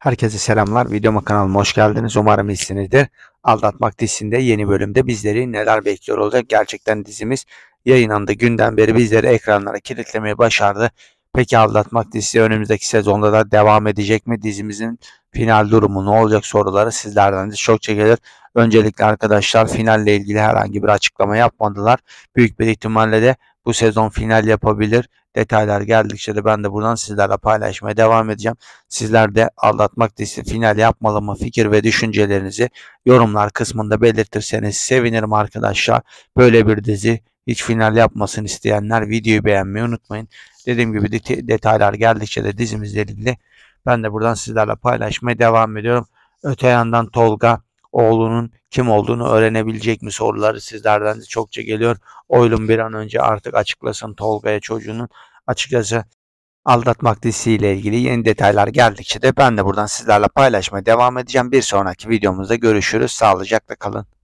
Herkese selamlar. Videoma kanalıma hoş geldiniz. Umarım iyisinizdir. Aldatmak dizisinde yeni bölümde bizleri neler bekliyor olacak? Gerçekten dizimiz yayınlandı. Günden beri bizleri ekranlara kilitlemeyi başardı. Peki Aldatmak dizisi önümüzdeki sezonda da devam edecek mi? Dizimizin final durumu ne olacak soruları sizlerden de çok çekilir. Öncelikle arkadaşlar finalle ilgili herhangi bir açıklama yapmadılar. Büyük bir ihtimalle de bu sezon final yapabilir. Detaylar geldikçe de ben de buradan sizlerle paylaşmaya devam edeceğim. Sizler de aldatmak dizisi final yapmalı mı fikir ve düşüncelerinizi yorumlar kısmında belirtirseniz sevinirim arkadaşlar. Böyle bir dizi hiç final yapmasını isteyenler videoyu beğenmeyi unutmayın. Dediğim gibi detaylar geldikçe de dizimizle ilgili ben de buradan sizlerle paylaşmaya devam ediyorum. Öte yandan Tolga oğlunun kim olduğunu öğrenebilecek mi soruları sizlerden de çokça geliyor. Oylum bir an önce artık açıklasın Tolga'ya çocuğunun açıkçası aldatmak dizisiyle ilgili yeni detaylar geldikçe de ben de buradan sizlerle paylaşmaya devam edeceğim. Bir sonraki videomuzda görüşürüz. Sağlıcakla kalın.